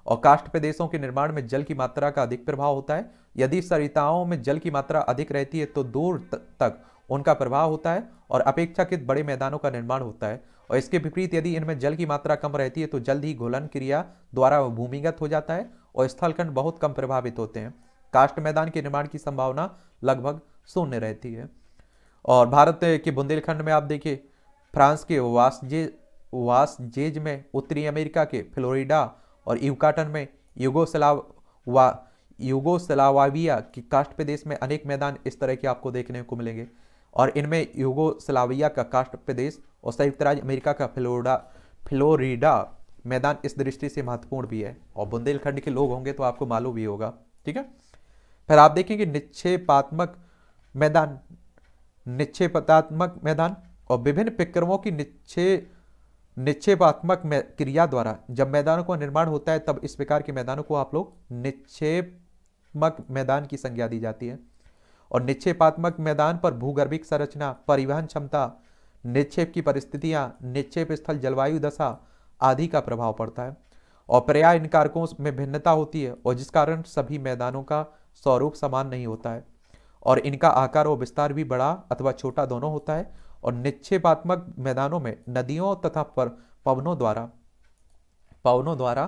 और काष्ठ प्रदेशों के निर्माण में जल की मात्रा का अधिक प्रभाव होता है यदि सरिताओं में जल की मात्रा अधिक रहती है तो दूर तक उनका प्रभाव होता है और अपेक्षाकृत बड़े मैदानों का निर्माण होता है और इसके विपरीत यदि इनमें जल की मात्रा कम रहती है तो जल्द ही घोलन क्रिया द्वारा भूमिगत हो जाता है और स्थलखंड बहुत कम प्रभावित होते हैं काष्ठ मैदान के निर्माण की संभावना लगभग शून्य रहती है और भारत के बुंदेलखंड में आप देखिए फ्रांस के वासजे वासजेज में उत्तरी अमेरिका के फ्लोरिडा और युकाटन में युगोसलाव वा युगोसलावाविया की कास्ट प्रदेश में अनेक मैदान इस तरह के आपको देखने को मिलेंगे और इनमें युगोसलाविया का कास्ट प्रदेश और संयुक्त राज्य अमेरिका का फ्लोरिडा फ्लोरिडा मैदान इस दृष्टि से महत्वपूर्ण भी है और बुंदेलखंड के लोग होंगे तो आपको मालूम भी होगा ठीक है फिर आप देखेंगे निक्षेपात्मक मैदान निक्षेपतात्मक मैदान और विभिन्न विक्रमों की निक्षेप निक्षेपात्मक क्रिया द्वारा जब मैदानों का निर्माण होता है तब इस प्रकार के मैदानों को आप लोग निक्षेपमक मैदान की संज्ञा दी जाती है और निक्षेपात्मक मैदान पर भूगर्भिक संरचना परिवहन क्षमता निक्षेप की परिस्थितियां निक्षेप स्थल जलवायु दशा आदि का प्रभाव पड़ता है और पर्याय इन कारकों में भिन्नता होती है और जिस कारण सभी मैदानों का स्वरूप समान नहीं होता है और इनका आकार और विस्तार भी बड़ा अथवा छोटा दोनों होता है और निक्षेपात्मक मैदानों में नदियों तथा पर पवनों द्वारा पवनों द्वारा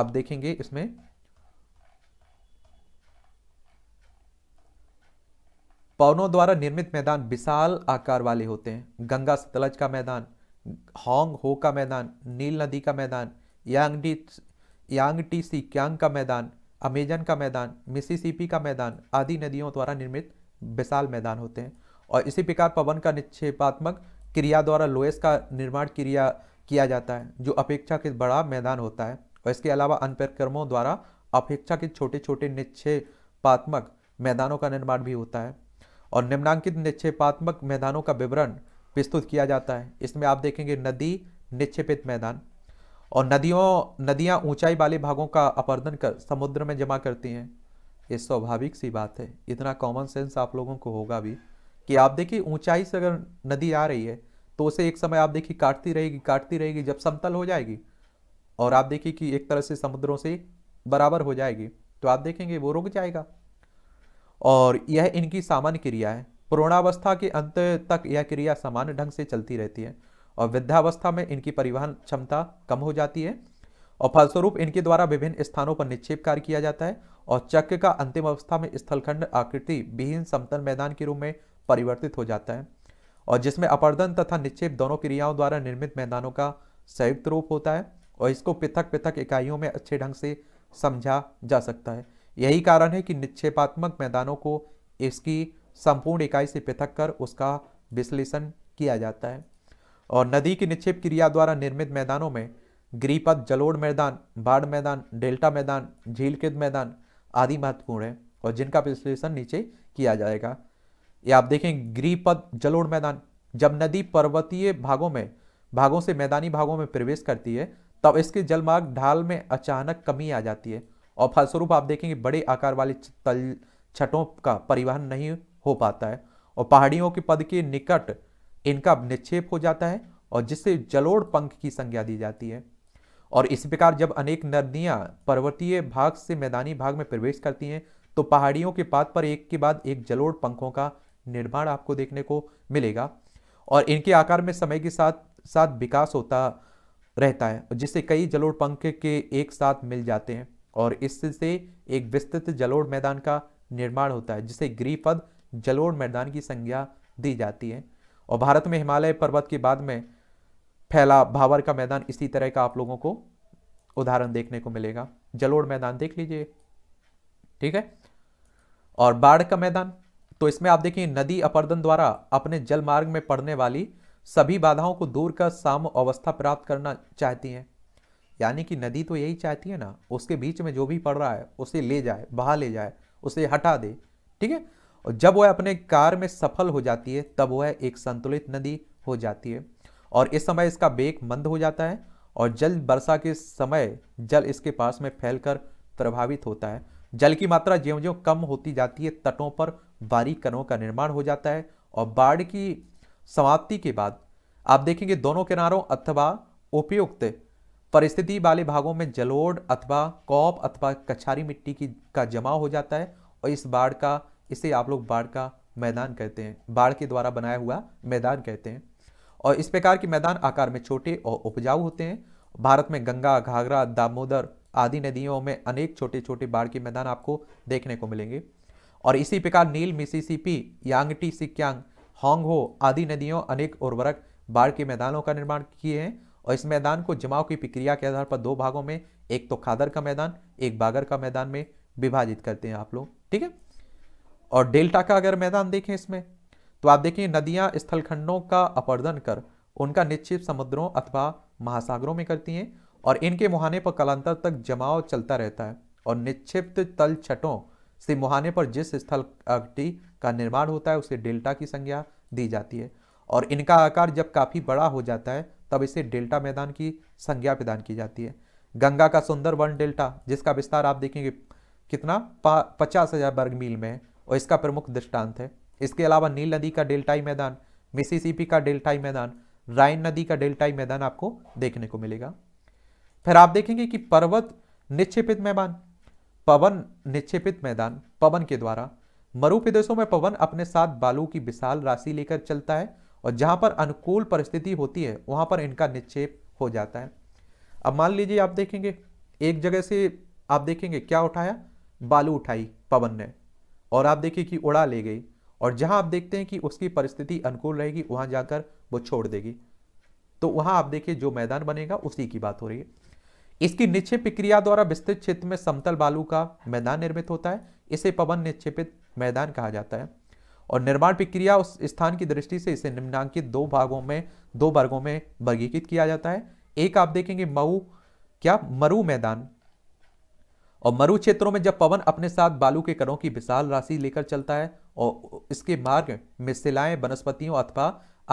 आप देखेंगे इसमें पवनों द्वारा निर्मित मैदान विशाल आकार वाले होते हैं गंगा सतलज का मैदान हॉन्ग हो का मैदान नील नदी का मैदान यांगडी यांगटी सी क्यांग का मैदान अमेजन का मैदान मिसिसिपी का मैदान आदि नदियों द्वारा निर्मित विशाल मैदान होते हैं और इसी प्रकार पवन का निक्षेपात्मक क्रिया द्वारा लोएस का निर्माण क्रिया किया जाता है जो अपेक्षा के बड़ा मैदान होता है और इसके अलावा अनुपक्रमों द्वारा अपेक्षा के छोटे छोटे निक्षेपात्मक मैदानों का निर्माण भी होता है और निम्नांकित निक्षेपात्मक मैदानों का विवरण प्रस्तुत किया जाता है इसमें आप देखेंगे नदी निक्षेपित मैदान और नदियों नदियाँ ऊंचाई वाले भागों का अपर्दन कर समुद्र में जमा करती हैं ये स्वाभाविक सी बात है इतना कॉमन सेंस आप लोगों को होगा भी कि आप देखिए ऊंचाई से अगर नदी आ रही है तो उसे एक समय आप देखिए काटती रहेगी काटती रहेगी जब समतल हो जाएगी और आप देखिए कि एक तरह से समुद्रों से बराबर हो जाएगी तो आप देखेंगे वो रुक जाएगा और यह इनकी सामान्य क्रिया है पुराणावस्था के अंत तक यह क्रिया सामान्य ढंग से चलती रहती है और वृद्धावस्था में इनकी परिवहन क्षमता कम हो जाती है और फलस्वरूप इनके द्वारा विभिन्न स्थानों पर निक्षेप कार्य किया जाता है और चक्र का अंतिम अवस्था में स्थलखंड आकृति विहीन समतल मैदान के रूप में परिवर्तित हो जाता है और जिसमें अपर्दन तथा निक्षेप दोनों क्रियाओं द्वारा निर्मित मैदानों का संयुक्त रूप होता है और इसको पृथक पृथक इकाइयों में अच्छे ढंग से समझा जा सकता है यही कारण है कि निक्षेपात्मक मैदानों को इसकी संपूर्ण इकाई से पृथक कर उसका विश्लेषण किया जाता है और नदी की निक्षेप क्रिया द्वारा निर्मित मैदानों में ग्रीपद जलोड़ मैदान बाढ़ मैदान डेल्टा मैदान झीलकृत मैदान आदि महत्वपूर्ण है और जिनका विश्लेषण नीचे किया जाएगा या आप देखें ग्रीपद जलोड़ मैदान जब नदी पर्वतीय भागों में भागों से मैदानी भागों में प्रवेश करती है तब इसके जलमार्ग ढाल में अचानक कमी आ जाती है और फलस्वरूप आप देखेंगे बड़े आकार वाले तल छठों का परिवहन नहीं हो पाता है और पहाड़ियों के पद के निकट इनका निक्षेप हो जाता है और जिससे जलोड़ पंख की संज्ञा दी जाती है और इस प्रकार जब अनेक नदियाँ पर्वतीय भाग से मैदानी भाग में प्रवेश करती हैं तो पहाड़ियों के पाद पर एक के बाद एक जलोड़ पंखों का निर्माण आपको देखने को मिलेगा और इनके आकार में समय के साथ साथ विकास होता रहता है जिससे कई जलोड़ पंख के एक साथ मिल जाते हैं और इससे एक विस्तृत जलोड़ मैदान का निर्माण होता है जिसे ग्रीपद जलोड़ मैदान की संज्ञा दी जाती है और भारत में हिमालय पर्वत के बाद में फैला भावर का मैदान इसी तरह का आप लोगों को उदाहरण देखने को मिलेगा जलोड़ मैदान देख लीजिए ठीक है और बाढ़ का मैदान तो इसमें आप देखिए नदी अपर्दन द्वारा अपने जल मार्ग में पड़ने वाली सभी बाधाओं को दूर कर साम अवस्था प्राप्त करना चाहती हैं यानी कि नदी तो यही चाहती है ना उसके बीच में जो भी पड़ रहा है उसे ले जाए बहा ले जाए उसे हटा दे ठीक है और जब वह अपने कार्य में सफल हो जाती है तब वह एक संतुलित नदी हो जाती है और इस समय इसका बेग मंद हो जाता है और जल वर्षा के समय जल इसके पास में फैलकर प्रभावित होता है जल की मात्रा ज्यो ज्यो कम होती जाती है तटों पर बारीक कणों का निर्माण हो जाता है और बाढ़ की समाप्ति के बाद आप देखेंगे दोनों किनारों अथवा उपयुक्त परिस्थिति वाले भागों में जलोड़ अथवा कौप अथवा कछारी मिट्टी की का जमा हो जाता है और इस बाढ़ का इसे आप लोग बाढ़ का मैदान कहते हैं बाढ़ के द्वारा बनाया हुआ मैदान कहते हैं और इस प्रकार के मैदान आकार में छोटे और उपजाऊ होते हैं भारत में गंगा घाघरा दामोदर आदि नदियों में अनेक छोटे छोटे बाढ़ के मैदान आपको देखने को मिलेंगे और इसी प्रकार Nile Mississippi Yangtze Sikiang Hwang Ho आदि नदियों अनेक उर्वरक बाढ़ के मैदानों का निर्माण किए हैं और इस मैदान को जमाव की प्रक्रिया के आधार पर दो भागों में एक तो खादर का मैदान एक बागर का मैदान में विभाजित करते हैं आप लोग ठीक है और डेल्टा का अगर मैदान देखें इसमें तो आप देखें नदियां स्थलखंडों का अपर्दन कर उनका निश्चित समुद्रों अथवा महासागरों में करती हैं और इनके मुहाने पर कलांतर तक जमाव चलता रहता है और निक्षिप्त तल छटों से मुहाने पर जिस स्थल टी का निर्माण होता है उसे डेल्टा की संज्ञा दी जाती है और इनका आकार जब काफ़ी बड़ा हो जाता है तब इसे डेल्टा मैदान की संज्ञा प्रदान की जाती है गंगा का सुंदर वन डेल्टा जिसका विस्तार आप देखेंगे कितना पचास हजार वर्ग मील में है और इसका प्रमुख दृष्टांत है इसके अलावा नील नदी का डेल्टाई मैदान मिसिसिपी का डेल्टाई मैदान राइन नदी का डेल्टाई मैदान आपको देखने को मिलेगा फिर आप देखेंगे कि पर्वत निक्षेपित मैदान पवन निक्षेपित मैदान पवन के द्वारा मरु प्रदेशों में पवन अपने साथ बालू की विशाल राशि लेकर चलता है और जहां पर अनुकूल परिस्थिति होती है वहां पर इनका निक्षेप हो जाता है अब मान लीजिए आप देखेंगे एक जगह से आप देखेंगे क्या उठाया बालू उठाई पवन ने और आप देखिए कि उड़ा ले गई और जहां आप देखते हैं कि उसकी परिस्थिति अनुकूल रहेगी वहां जाकर वो छोड़ देगी तो वहां आप देखिए जो मैदान बनेगा उसी की बात हो रही है इसकी निक्षेप क्रिया द्वारा विस्तृत क्षेत्र में समतल बालू का मैदान निर्मित होता है इसे पवन निक्षेपित मैदान कहा जाता है और निर्माण प्रक्रिया उस स्थान की दृष्टि से इसे निम्नांकित दो भागों में दो वर्गों में वर्गीकृत किया जाता है एक आप देखेंगे मऊ क्या मरु मैदान और मरु क्षेत्रों में जब पवन अपने साथ बालू के करों की विशाल राशि लेकर चलता है और इसके मार्ग में वनस्पतियों अथवा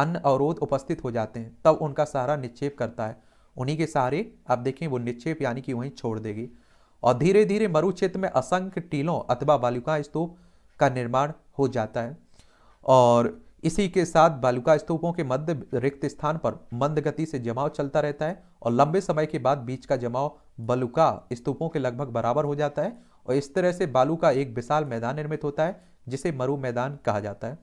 अन्य अवरोध उपस्थित हो जाते हैं तब उनका सहारा निक्षेप करता है उन्हीं के सहारे आप देखें वो निक्षेप यानी कि वहीं छोड़ देगी और धीरे धीरे मरु क्षेत्र में असंख्य टीलों अथवा बालुका स्तूप का निर्माण हो जाता है और इसी के साथ बालुका स्तूपों के मध्य रिक्त स्थान पर मंद गति से जमाव चलता रहता है और लंबे समय के बाद बीच का जमाव बालुका स्तूपों के लगभग बराबर हो जाता है और इस तरह से बालू का एक विशाल मैदान निर्मित होता है जिसे मरु मैदान कहा जाता है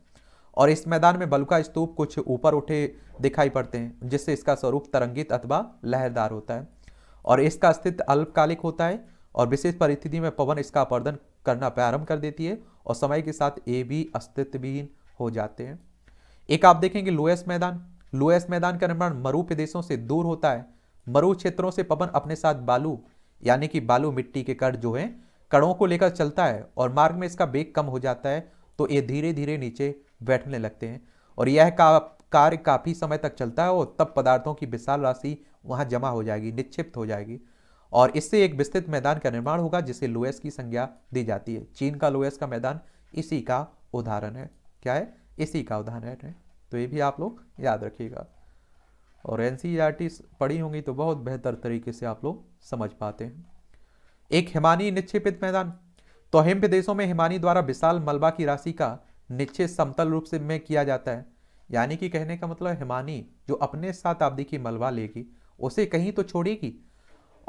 और इस मैदान में बलुका स्तूप कुछ ऊपर उठे दिखाई पड़ते हैं जिससे इसका स्वरूप तरंगित अथवा लहरदार होता है और इसका अस्तित्व अल्पकालिक होता है और विशेष परिस्थिति में पवन इसका अपर्दन करना प्रारंभ कर देती है और समय के साथ ये भी अस्तित्वहीन हो जाते हैं एक आप देखेंगे लोएस मैदान लोएस मैदान का निर्माण मरु प्रदेशों से दूर होता है मरु क्षेत्रों से पवन अपने साथ बालू यानी कि बालू मिट्टी के कड़ जो है कड़ों को लेकर चलता है और मार्ग में इसका बेग कम हो जाता है तो ये धीरे धीरे नीचे बैठने लगते हैं और यह का, कार्य काफ़ी समय तक चलता है और तब पदार्थों की विशाल राशि वहां जमा हो जाएगी निक्षिप्त हो जाएगी और इससे एक विस्तृत मैदान का निर्माण होगा जिसे लोएस की संज्ञा दी जाती है चीन का लोएस का मैदान इसी का उदाहरण है क्या है इसी का उदाहरण है तो ये भी आप लोग याद रखिएगा और एन e पढ़ी होंगी तो बहुत बेहतर तरीके से आप लोग समझ पाते हैं एक हिमानी निक्षिपित मैदान तो हिम प्रदेशों में हिमानी द्वारा विशाल मलबा की राशि का निश्चय समतल रूप से में किया जाता है यानी कि कहने का मतलब हिमानी जो अपने साथ आप देखिए मलबा लेगी उसे कहीं तो छोड़ेगी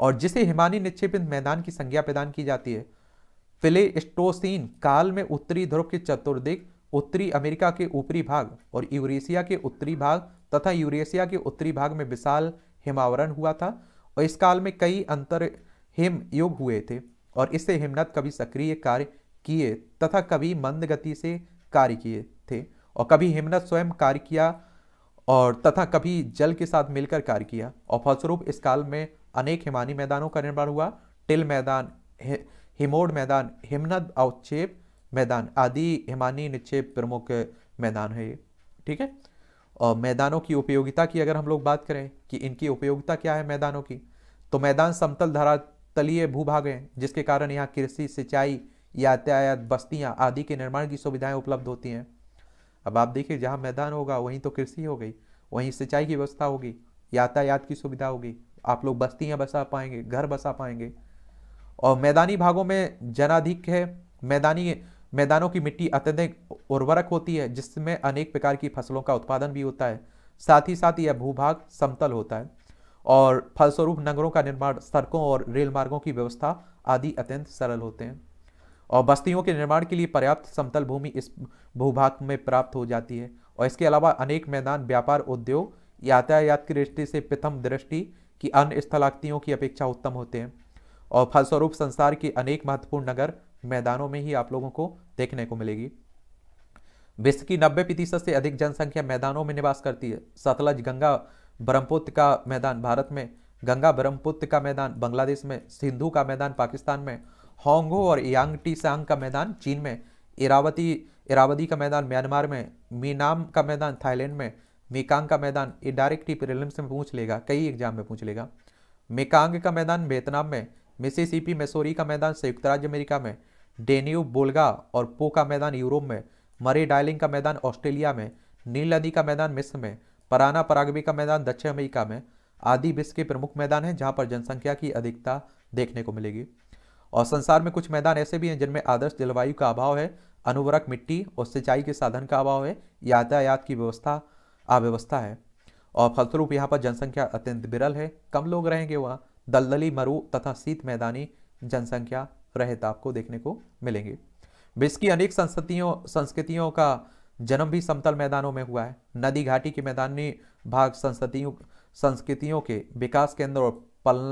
और जिसे हिमानी निक्षेपित मैदान की संज्ञा प्रदान की जाती है फिले स्टोसिन काल में उत्तरी ध्रुव के चतुर्दिक उत्तरी अमेरिका के ऊपरी भाग और यूरेशिया के उत्तरी भाग तथा यूरेशिया के उत्तरी भाग में विशाल हिमावरण हुआ था और इस काल में कई अंतर हिम युग हुए थे और इससे हिमनद कभी सक्रिय कार्य किए तथा कभी मंद गति से कार्य किए थे और कभी हिमनत स्वयं कार्य किया और तथा कभी जल के साथ मिलकर कार्य किया और फलस्वरूप इस काल में अनेक हिमानी मैदानों का निर्माण हुआ टिल मैदान हिमोड मैदान हिमनद अवक्षेप मैदान आदि हिमानी निक्षेप प्रमुख मैदान है ये ठीक है और मैदानों की उपयोगिता की अगर हम लोग बात करें कि इनकी उपयोगिता क्या है मैदानों की तो मैदान समतल धरातलीय भूभाग हैं जिसके कारण यहाँ कृषि सिंचाई यातायात बस्तियाँ आदि के निर्माण की सुविधाएं उपलब्ध होती हैं अब आप देखिए जहाँ मैदान होगा वहीं तो कृषि हो गई वहीं सिंचाई की व्यवस्था होगी यातायात की सुविधा होगी आप लोग बस्तियाँ बसा पाएंगे घर बसा पाएंगे और मैदानी भागों में जनाधिक है मैदानी मैदानों की मिट्टी अत्यधिक उर्वरक होती है जिसमें अनेक प्रकार की फसलों का उत्पादन भी होता है साथ ही साथ यह भूभाग समतल होता है और फलस्वरूप नगरों का निर्माण सड़कों और रेल मार्गों की व्यवस्था आदि अत्यंत सरल होते हैं और बस्तियों के निर्माण के लिए पर्याप्त समतल भूमि इस भूभाग में प्राप्त हो जाती है और इसके अलावा अनेक मैदान व्यापार उद्योग यातायात की दृष्टि से प्रथम दृष्टि की अन्य स्थलाकृतियों की अपेक्षा उत्तम होते हैं और फलस्वरूप संसार के अनेक महत्वपूर्ण नगर मैदानों में ही आप लोगों को देखने को मिलेगी विश्व की नब्बे प्रतिशत से अधिक जनसंख्या मैदानों में निवास करती है सतलज गंगा ब्रह्मपुत्र का मैदान भारत में गंगा ब्रह्मपुत्र का मैदान बांग्लादेश में सिंधु का मैदान पाकिस्तान में होंगो और यांग टी सांग का मैदान चीन में इरावती इरावदी का मैदान म्यांमार में मीनाम का मैदान थाईलैंड में मेकांग का मैदान ये डायरेक्ट ही प्रिलिम्स में पूछ लेगा कई एग्जाम में पूछ लेगा मेकांग का मैदान वियतनाम में मिसिसिपी मैसोरी का मैदान संयुक्त राज्य अमेरिका में डेन्यू बोलगा और पो का मैदान यूरोप में मरे डायलिंग का मैदान ऑस्ट्रेलिया में नील नदी का मैदान मिस्र में पराना परागवी का मैदान दक्षिण अमेरिका में आदि विश्व के प्रमुख मैदान हैं जहाँ पर जनसंख्या की अधिकता देखने को मिलेगी और संसार में कुछ मैदान ऐसे भी हैं जिनमें आदर्श जलवायु का अभाव है अनुवरक मिट्टी और सिंचाई के साधन का अभाव है यातायात की व्यवस्था अव्यवस्था है और फलस्वरूप यहाँ पर जनसंख्या अत्यंत विरल है कम लोग रहेंगे वहाँ दलदली मरु तथा शीत मैदानी जनसंख्या रहता आपको देखने को मिलेंगे विश्व की अनेक संस्कृतियों संस्कृतियों का जन्म भी समतल मैदानों में हुआ है नदी घाटी के मैदानी भाग संस्कृतियों संस्कृतियों के विकास केंद्र और पल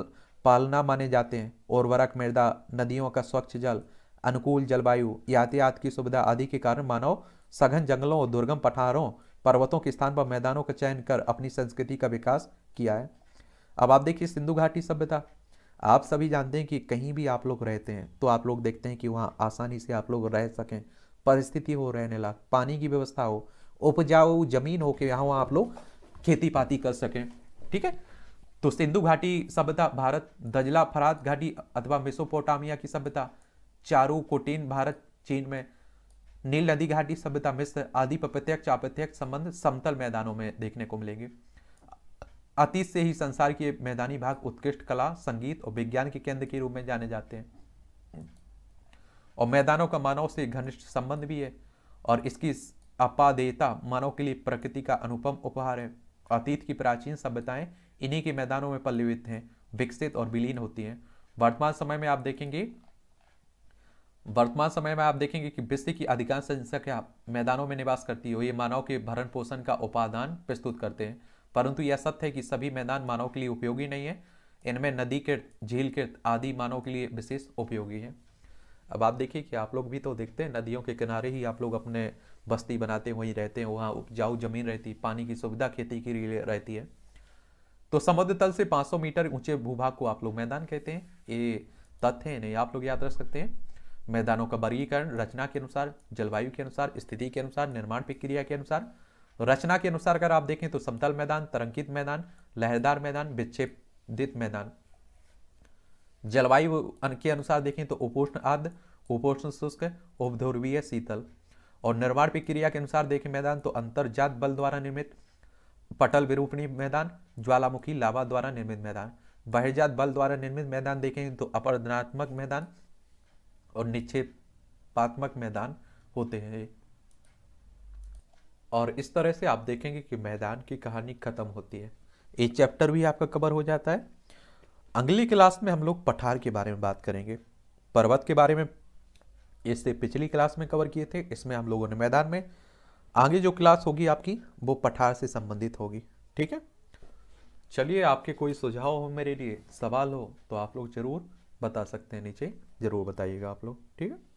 पालना माने जाते हैं उर्वरक मृदा नदियों का स्वच्छ जल अनुकूल जलवायु यातायात की सुविधा आदि के कारण मानव सघन जंगलों और दुर्गम पठारों पर्वतों के स्थान पर मैदानों का चयन कर अपनी संस्कृति का विकास किया है अब आप देखिए सिंधु घाटी सभ्यता आप सभी जानते हैं कि कहीं भी आप लोग रहते हैं तो आप लोग देखते हैं कि वहाँ आसानी से आप लोग रह सकें परिस्थिति हो रहने लायक पानी की व्यवस्था हो उपजाऊ जमीन हो के यहाँ वहाँ आप लोग खेती पाती कर सकें ठीक है तो सिंधु घाटी सभ्यता भारत दजला फरात घाटी अथवा मिसोपोटामिया की सभ्यता चारू कोटीन भारत चीन में नील नदी घाटी सभ्यता मिस्र आदि प्रत्यक्ष अप्रत्यक्ष संबंध समतल मैदानों में देखने को मिलेंगे अतीत से ही संसार के मैदानी भाग उत्कृष्ट कला संगीत और विज्ञान के केंद्र के रूप में जाने जाते हैं और मैदानों का मानव से घनिष्ठ संबंध भी है और इसकी अपादेयता मानव के लिए प्रकृति का अनुपम उपहार है अतीत की प्राचीन सभ्यताएं इन्हीं के मैदानों में पल्लवित हैं विकसित और विलीन होती हैं वर्तमान समय में आप देखेंगे वर्तमान समय में आप देखेंगे कि विश्व की अधिकांश जनसंख्या मैदानों में निवास करती है ये मानव के भरण पोषण का उपादान प्रस्तुत करते हैं परंतु यह सत्य है कि सभी मैदान मानव के लिए उपयोगी नहीं है इनमें नदी के झील किर्त आदि मानव के लिए विशेष उपयोगी है अब आप देखिए कि आप लोग भी तो देखते हैं नदियों के किनारे ही आप लोग अपने बस्ती बनाते हैं वहीं रहते हैं वहाँ उपजाऊ जमीन रहती है पानी की सुविधा खेती के लिए रहती है तो समुद्र तल से 500 मीटर ऊंचे भूभाग को आप लोग मैदान कहते हैं ये तथ्य है नहीं आप लोग याद रख सकते हैं मैदानों का वर्गीकरण रचना के अनुसार जलवायु के अनुसार स्थिति के अनुसार निर्माण प्रक्रिया के अनुसार रचना के अनुसार अगर आप देखें तो समतल मैदान तरंकित मैदान लहरदार मैदान विच्छेदित मैदान जलवायु के अनुसार देखें तो उपोष्ण आद उपोष्ण शुष्क उपध्रवीय शीतल और निर्माण प्रक्रिया के अनुसार देखें मैदान तो अंतर्जात बल द्वारा निर्मित पटल विरूपणी मैदान ज्वालामुखी लावा द्वारा निर्मित मैदान बहिर्जात बल द्वारा निर्मित मैदान देखें तो अपरदनात्मक मैदान और निक्षेपात्मक मैदान होते हैं और इस तरह से आप देखेंगे कि मैदान की कहानी खत्म होती है ये चैप्टर भी आपका कवर हो जाता है अगली क्लास में हम लोग पठार के बारे में बात करेंगे पर्वत के बारे में इससे पिछली क्लास में कवर किए थे इसमें हम लोगों ने मैदान में आगे जो क्लास होगी आपकी वो पठार से संबंधित होगी ठीक है चलिए आपके कोई सुझाव हो मेरे लिए सवाल हो तो आप लोग ज़रूर बता सकते हैं नीचे ज़रूर बताइएगा आप लोग ठीक है